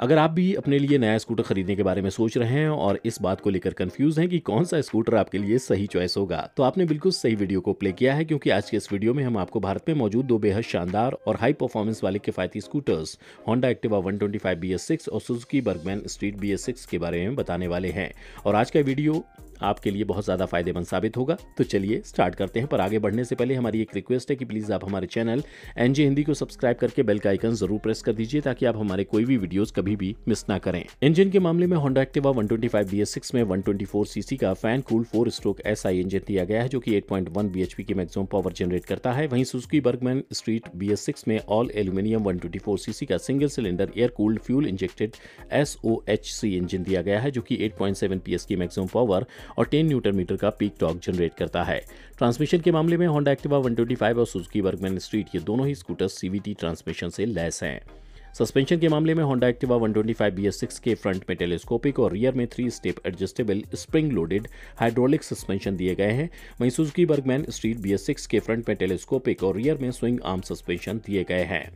अगर आप भी अपने लिए नया स्कूटर खरीदने के बारे में सोच रहे हैं और इस बात को लेकर कंफ्यूज हैं कि कौन सा स्कूटर आपके लिए सही चॉइस होगा तो आपने बिल्कुल सही वीडियो को प्ले किया है क्योंकि आज के इस वीडियो में हम आपको भारत में मौजूद दो बेहद शानदार और हाई परफॉर्मेंस वाले किफायती scooters Honda Activa one twenty और सुजुकी बर्गमैन स्ट्रीट बी के बारे में बताने वाले हैं और आज का वीडियो आपके लिए बहुत ज़्यादा फायदेमंद साबित होगा तो चलिए स्टार्ट करते हैं पर आगे बढ़ने से पहले हमारी एक रिक्वेस्ट है कि प्लीज़ आप हमारे चैनल एनजे हिंदी को सब्सक्राइब करके बेल का आइकन जरूर प्रेस कर दीजिए ताकि आप हमारे कोई भी वीडियोस कभी भी मिस ना करें इंजन के मामले में होंडा एक्टिवा वन ट्वेंटी में वन सीसी का fan cool four stroke S engine दिया गया है जो कि 8.1 बीएचपी की मैक्सिमम पावर जनरेट करता है वहीं सुजुकी बर्गमैन स्ट्रीट बी में ऑल एल्यूमिनियम वन सीसी का single cylinder air cooled fuel injected S O engine दिया गया है जो कि 8.7 पीएस की मैक्सिमम पावर और टेन न्यूटन मीटर का पीक टॉक जनरेट करता है ट्रांसमिशन के मामले में होंडा एक्टिवा वन और सुजुकी वर्कमैन स्ट्रीट ये दोनों ही स्कूटर सीवीटी ट्रांसमिशन से लैस हैं सस्पेंशन के मामले में होंडा एक्टिवा 125 BS6 के फ्रंट में टेलीस्कोपिक और रियर में three step adjustable spring loaded hydraulic suspension दिए गए हैं वहीं सुजुकी बर्गमैन स्ट्रीट BS6 के फ्रंट में टेलीस्कोपिक और रियर में स्विंग आर्म सस्पेंशन दिए गए हैं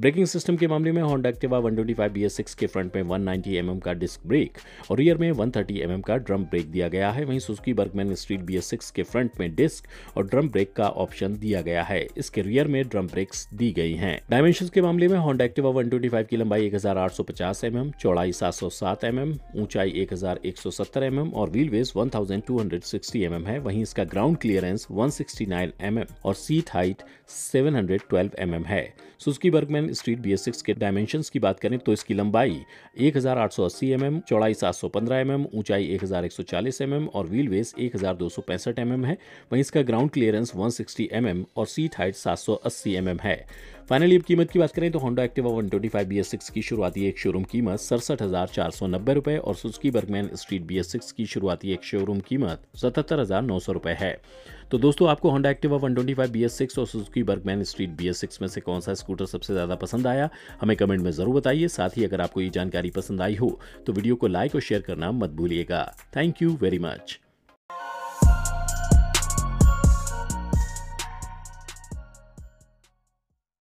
ब्रेकिंग सिस्टम के मामले में होंडा एक्टिवा 125 BS6 के फ्रंट में 190 mm का डिस्क ब्रेक और रियर में 130 mm का ड्रम ब्रेक दिया गया है वहीं सुजुकी बर्गमैन स्ट्रीट BS6 के फ्रंट में डिस्क और ड्रम ब्रेक का ऑप्शन दिया गया है इसके रियर में ड्रम ब्रेक्स दी गई हैं डायमेंशन के मामले में होंडा एक्टिवा वन की लंबाई एक हजार mm चौड़ाई सात सात mm ऊंचाई एक 1170 mm और व्हील बेस 1260 mm है वहीं इसका ग्राउंड क्लियरेंस वन 169 mm और seat height seven hundred twelve M M है सुजुकी बर्गमैन स्ट्रीट बी के डायमेंशन की बात करें तो इसकी लंबाई 1880 mm, चौड़ाई 715 mm, ऊंचाई 1140 mm और व्हील बेस 1265 mm है वहीं इसका ग्राउंड क्लियरेंस 160 mm और सीट हाइट 780 mm है फाइनली अब कीमत की बात करें तो होंडा एक्टिवा 125 BS6 की शुरुआती एक शोरूम कीमत सड़सठ हजार चार सौ नब्बे रुपए और सुजुकी बर्गमैन स्ट्रीट BS6 की शुरुआती एक शोरूम कीमत सतहत्तर हजार नौ सौ रुपए है तो दोस्तों आपको होंडा एक्टिवा 125 BS6 और सुजुकी बर्गमैन स्ट्रीट BS6 में से कौन सा स्कूटर सबसे ज्यादा पसंद आया हमें कमेंट में ज़रूर बताइए साथ ही अगर आपको ये जानकारी पसंद आई हो तो वीडियो को लाइक और शेयर करना मत भूलिएगा थैंक यू वेरी मच